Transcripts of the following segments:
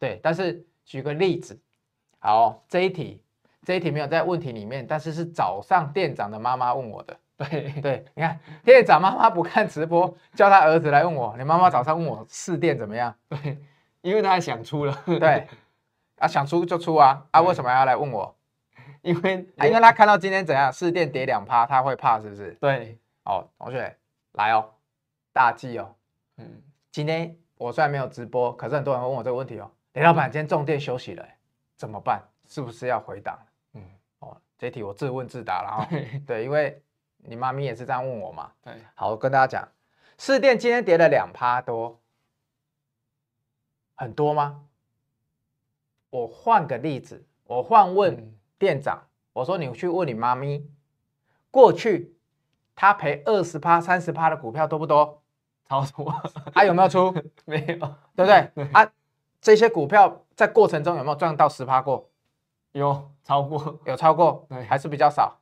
对，但是举个例子，好，这一题，这一题没有在问题里面，但是是早上店长的妈妈问我的。对对，你看，店长妈妈不看直播，叫他儿子来问我，你妈妈早上问我试店怎么样？对，因为他想出，了对，啊想出就出啊，啊为什么要来问我？因为，因为他看到今天怎样，试店跌两趴，他会怕是不是？对，哦，同学来哦，大忌哦，嗯，今天我虽然没有直播，可是很多人问我这个问题哦。雷老板今天中店休息了，怎么办？是不是要回档？嗯，哦，这题我自问自答了哦。对，因为你妈咪也是这样问我嘛。对，好，我跟大家讲，四店今天跌了两趴多，很多吗？我换个例子，我换问店长，我说你去问你妈咪，过去他赔二十趴、三十趴的股票多不多？超多，还有没有出？没有，对不对？啊？这些股票在过程中有没有赚到十趴过？有，超过有超过，对，还是比较少。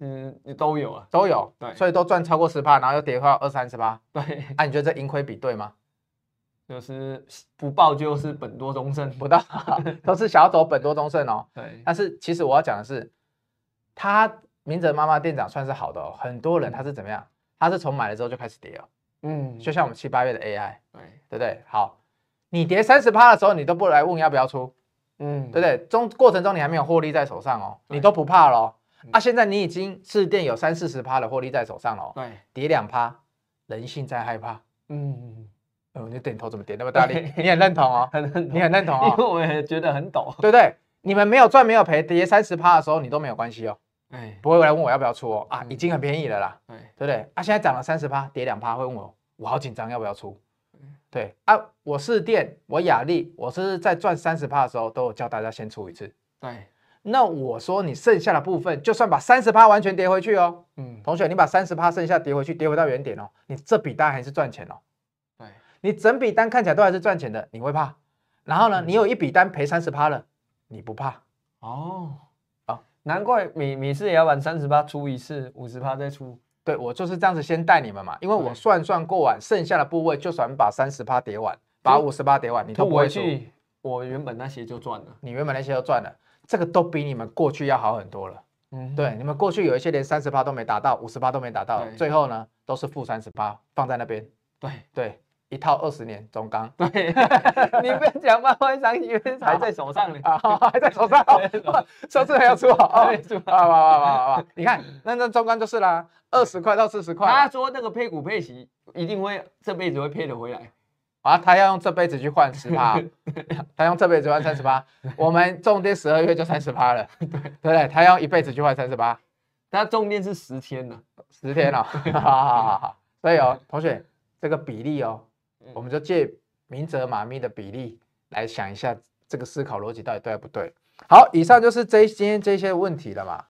嗯，都有啊，都有。对，所以都赚超过十趴，然后又跌到二三十趴。对，啊、你觉得这盈亏比对吗？就是不报就是本多终胜不到，都是小走本多终胜哦。对，但是其实我要讲的是，他明哲妈妈店长算是好的哦。很多人他是怎么样？他是从买了之后就开始跌了。嗯，就像我们七八月的 AI，对对对，好。你跌三十趴的时候，你都不来问要不要出，嗯，对不对？中过程中你还没有获利在手上哦，你都不怕咯。啊，现在你已经是店有三四十趴的获利在手上哦。对，跌两趴，人性在害怕。嗯，哦，你点头怎么点？那么大力，你很认同哦，很认，你很认同哦，因为我也觉得很懂，对不对？你们没有赚没有赔，跌三十趴的时候你都没有关系哦，哎，不会来问我要不要出哦，啊，已经很便宜了啦，对，对不对？啊，现在涨了三十趴，跌两趴会问我，我好紧张要不要出。对啊，我是电，我雅丽，我是在赚三十趴的时候，都有叫大家先出一次。对，那我说你剩下的部分，就算把三十趴完全跌回去哦。嗯，同学，你把三十趴剩下跌回去，跌回到原点哦，你这笔单还是赚钱哦。对，你整笔单看起来都还是赚钱的，你会怕？然后呢，你有一笔单赔三十趴了，你不怕？哦，啊，难怪每每次也要玩三十趴出一次，五十趴再出。对我就是这样子先带你们嘛，因为我算算过完剩下的部位，就算把三十趴叠完，把五十趴叠完，你都不会输。我原本那些就赚了，你原本那些都赚了，这个都比你们过去要好很多了。嗯，对，你们过去有一些连三十趴都没达到，五十趴都没达到，最后呢都是负三十趴放在那边。对对。一套二十年中钢，对，你不要讲嘛，我还想以为还在手上呢，还在手上，上次还要出好 啊，哇哇哇哇哇！你看，那那中钢就是啦，二十块到四十块。他说那个配股配息一定会这辈子会配得回来，啊，他要用这辈子去换十趴，他用这辈子换三十趴，我们重电十二月就三十趴了，对不对？他要一辈子去换三十趴，他重电是十天呢，十天了，好好好，所以哦，同学，这个比例哦。我们就借明哲妈咪的比例来想一下，这个思考逻辑到底对还不对？好，以上就是这今天这些问题了嘛。